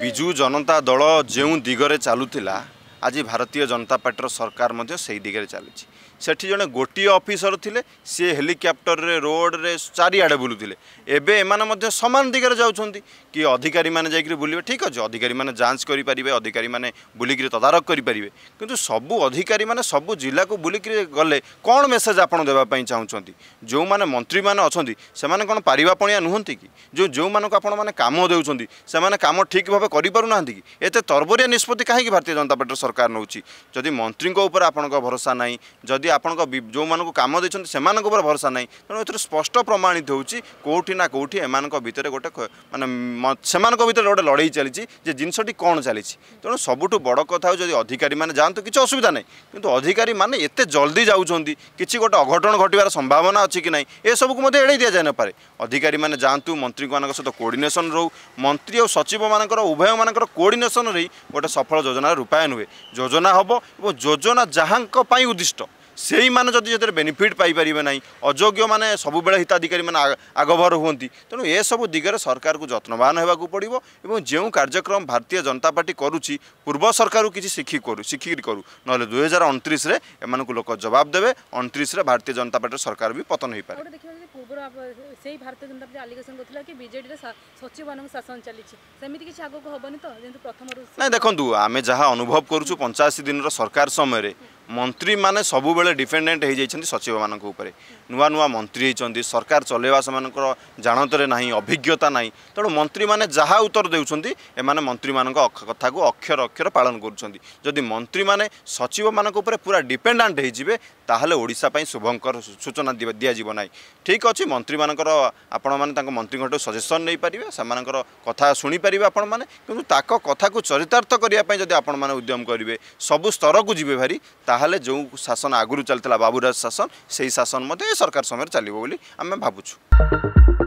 ବିଜୁ ଜନତା ଦଳ ଯେଉଁ ଦିଗରେ ଚାଲୁଥିଲା আজি ଭାରତୀୟ ଜନତା ପାର୍ଟିର ସରକାର ମଧ୍ୟ ସେହି ଦିଗରେ ଚାଲିଛି ସେଠି ଜଣେ ଗୋଟିଏ ଅଫିସର ଥିଲେ ସିଏ ହେଲିକପ୍ଟରରେ ରୋଡ଼ରେ ଚାରିଆଡ଼େ ବୁଲୁଥିଲେ ଏବେ ଏମାନେ ମଧ୍ୟ ସମାନ ଦିଗରେ ଯାଉଛନ୍ତି କି ଅଧିକାରୀମାନେ ଯାଇକରି ବୁଲିବେ ଠିକ୍ ଅଛି ଅଧିକାରୀମାନେ ଯାଞ୍ଚ କରିପାରିବେ ଅଧିକାରୀମାନେ ବୁଲିକରି ତଦାରଖ କରିପାରିବେ କିନ୍ତୁ ସବୁ ଅଧିକାରୀମାନେ ସବୁ ଜିଲ୍ଲାକୁ ବୁଲିକରି ଗଲେ କ'ଣ ମେସେଜ୍ ଆପଣ ଦେବା ପାଇଁ ଚାହୁଁଛନ୍ତି ଯେଉଁମାନେ ମନ୍ତ୍ରୀମାନେ ଅଛନ୍ତି ସେମାନେ କ'ଣ ପାରିବାପଣିଆ ନୁହନ୍ତି କି ଯେଉଁ ଯେଉଁମାନଙ୍କୁ ଆପଣମାନେ କାମ ଦେଉଛନ୍ତି ସେମାନେ କାମ ଠିକ୍ ଭାବେ କରିପାରୁନାହାନ୍ତି କି ଏତେ ତରବରିଆ ନିଷ୍ପତ୍ତି କାହିଁକି ଭାରତୀୟ ଜନତା ପାର୍ଟିର ସରକାର ସରକାର ନେଉଛି ଯଦି ମନ୍ତ୍ରୀଙ୍କ ଉପରେ ଆପଣଙ୍କ ଭରସା ନାହିଁ ଯଦି ଆପଣଙ୍କ ଯେଉଁମାନଙ୍କୁ କାମ ଦେଇଛନ୍ତି ସେମାନଙ୍କ ଉପରେ ଭରସା ନାହିଁ ତେଣୁ ଏଥିରୁ ସ୍ପଷ୍ଟ ପ୍ରମାଣିତ ହେଉଛି କେଉଁଠି ନା କେଉଁଠି ଏମାନଙ୍କ ଭିତରେ ଗୋଟେ ମାନେ ସେମାନଙ୍କ ଭିତରେ ଗୋଟେ ଲଢ଼େଇ ଚାଲିଛି ଯେ ଜିନିଷଟି କ'ଣ ଚାଲିଛି ତେଣୁ ସବୁଠୁ ବଡ଼ କଥା ଯଦି ଅଧିକାରୀମାନେ ଯାଆନ୍ତୁ କିଛି ଅସୁବିଧା ନାହିଁ କିନ୍ତୁ ଅଧିକାରୀମାନେ ଏତେ ଜଲ୍ଦି ଯାଉଛନ୍ତି କିଛି ଗୋଟେ ଅଘଟଣ ଘଟିବାର ସମ୍ଭାବନା ଅଛି କି ନାହିଁ ଏସବୁକୁ ମଧ୍ୟ ଏଡ଼େଇ ଦିଆଯାଇ ନପାରେ ଅଧିକାରୀମାନେ ଯାଆନ୍ତୁ ମନ୍ତ୍ରୀଙ୍କମାନଙ୍କ ସହିତ କୋଡ଼ିନେସନ୍ ରହୁ ମନ୍ତ୍ରୀ ଆଉ ସଚିବମାନଙ୍କର ଉଭୟମାନଙ୍କର କୋଡ଼ିନେସନ୍ ରହି ଗୋଟେ ସଫଳ ଯୋଜନାର ରୂପାୟନ ହୁଏ যোজনা হব এবং যোজনা যাহাঙ্ক পাই উদ্দিষ্ট সেইমানে যদি যেতে বেনিফিট পাইপারে না অযোগ্য মানে সবুলে হিতাধিকারী মানে আগভর হুম তেমন এসব দিগরে সরকার যত্নবান হওয়া পড়ব এবং যে কার্যক্রম ভারতীয় জনতা পার্টি করুছি পূর্ব সরকার কিছু শিখি করু শিখিকি করু নহলে দুই হাজার অনত্রিশে এমন লোক জবাব দেবে অনত্রিশে ভারতীয় জনতা পার্টির সরকার বি পতন হয়ে পড়ে सचिवान शासन चाहिँ आगो हे नि त पञ्चासी दिन र सरकार समय ମନ୍ତ୍ରୀମାନେ ସବୁବେଳେ ଡିପେଣ୍ଡେଣ୍ଟ ହୋଇଯାଇଛନ୍ତି ସଚିବମାନଙ୍କ ଉପରେ ନୂଆ ନୂଆ ମନ୍ତ୍ରୀ ହୋଇଛନ୍ତି ସରକାର ଚଲାଇବା ସେମାନଙ୍କର ଜାଣତରେ ନାହିଁ ଅଭିଜ୍ଞତା ନାହିଁ ତେଣୁ ମନ୍ତ୍ରୀମାନେ ଯାହା ଉତ୍ତର ଦେଉଛନ୍ତି ଏମାନେ ମନ୍ତ୍ରୀମାନଙ୍କ କଥାକୁ ଅକ୍ଷର ଅକ୍ଷର ପାଳନ କରୁଛନ୍ତି ଯଦି ମନ୍ତ୍ରୀମାନେ ସଚିବମାନଙ୍କ ଉପରେ ପୁରା ଡିପେଣ୍ଡାଣ୍ଟ ହୋଇଯିବେ ତାହେଲେ ଓଡ଼ିଶା ପାଇଁ ଶୁଭଙ୍କର ସୂଚନା ଦିଆଯିବ ନାହିଁ ଠିକ୍ ଅଛି ମନ୍ତ୍ରୀମାନଙ୍କର ଆପଣମାନେ ତାଙ୍କ ମନ୍ତ୍ରୀଙ୍କଠୁ ସଜେସନ୍ ନେଇପାରିବେ ସେମାନଙ୍କର କଥା ଶୁଣିପାରିବେ ଆପଣମାନେ କିନ୍ତୁ ତାଙ୍କ କଥାକୁ ଚରିତାର୍ଥ କରିବା ପାଇଁ ଯଦି ଆପଣମାନେ ଉଦ୍ୟମ କରିବେ ସବୁ ସ୍ତରକୁ ଯିବେ ଭାରି ତାହା त शासन आग्रु चाहिँ बाबुराज शासन से शासन मते सरकार समय चल्यो बोली भाछु